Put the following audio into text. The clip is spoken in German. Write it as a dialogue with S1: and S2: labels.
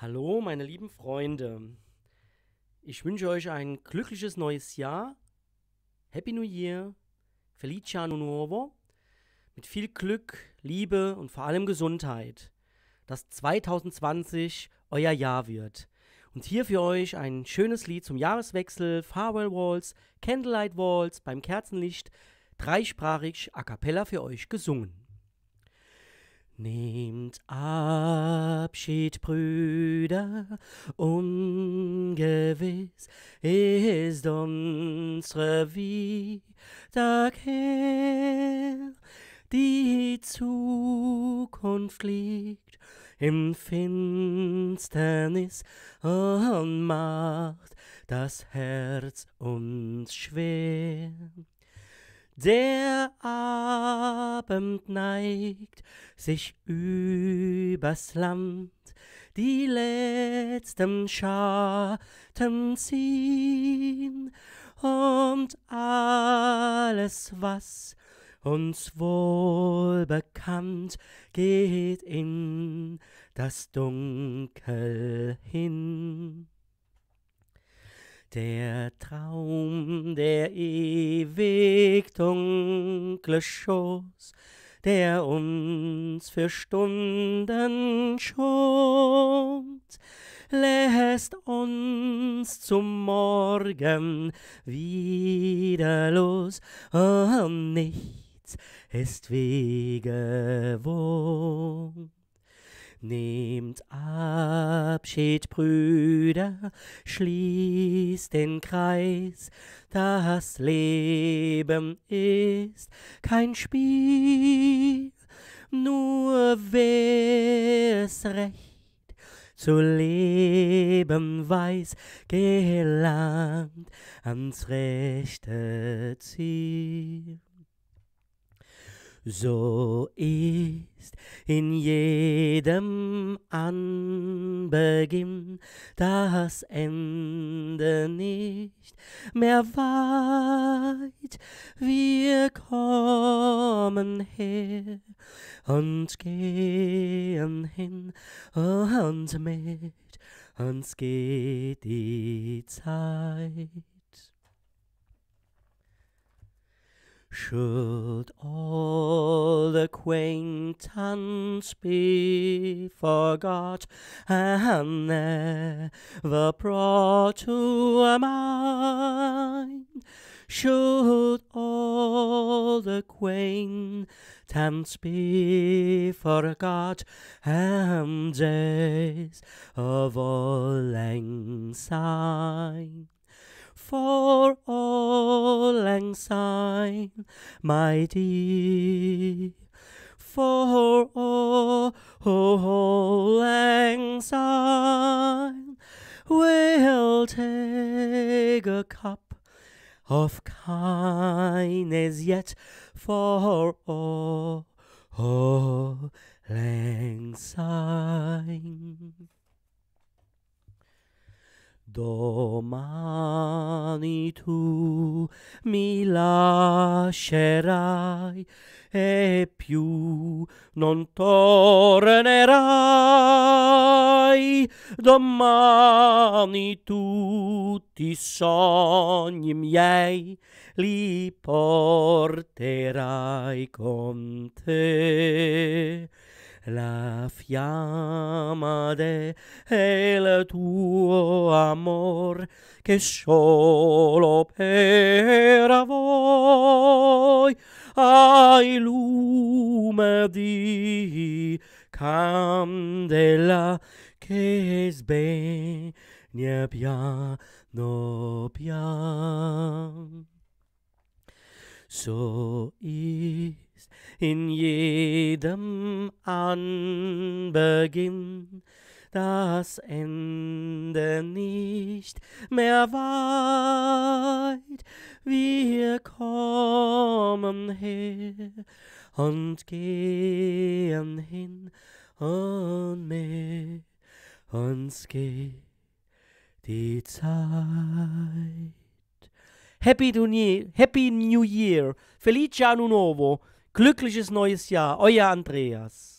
S1: Hallo, meine lieben Freunde. Ich wünsche euch ein glückliches neues Jahr. Happy New Year. Felice Anno Nuovo. Mit viel Glück, Liebe und vor allem Gesundheit. Dass 2020 euer Jahr wird. Und hier für euch ein schönes Lied zum Jahreswechsel, Farewell Walls, Candlelight Walls beim Kerzenlicht, dreisprachig a cappella für euch gesungen. Nehmt an. Abschied, Brüder, ungewiss ist unsere Wiederkehr. Die Zukunft liegt im Finsternis und macht das Herz uns schwer. Der Abend neigt sich übers Land, die letzten Schatten ziehen und alles, was uns wohl bekannt, geht in das Dunkel hin. Der Traum, der ewig dunkle Schoß, der uns für Stunden schont, lässt uns zum Morgen wieder los, und oh, nichts ist wie gewohnt. Nehmt Abschied, Brüder, schließt den Kreis. Das Leben ist kein Spiel, nur wer es recht zu leben weiß, gelangt ans rechte Ziel. So ist in jedem Anbeginn das Ende nicht mehr weit. Wir kommen her und gehen hin und mit uns geht die Zeit. Should all acquaintance be forgot and never brought to mind? Should all acquaintance be forgot and days of all lang sign? For all mine, my dear. For all, all anxiety will take a cup of kindness yet for all, all anxiety. Though my domani tu mi lascerai e più non tornerai. Domani tutti i sogni miei li porterai con te. la fiamma de tuo amor che solo per voi ai lume di candela che sbe ne pia no pian So ist in jedem Anbeginn das Ende nicht mehr weit. Wir kommen her und gehen hin und mit uns geht die Zeit. Happy New Year, Happy New Year, Felice Anno Novo, glückliches neues Jahr, euer Andreas.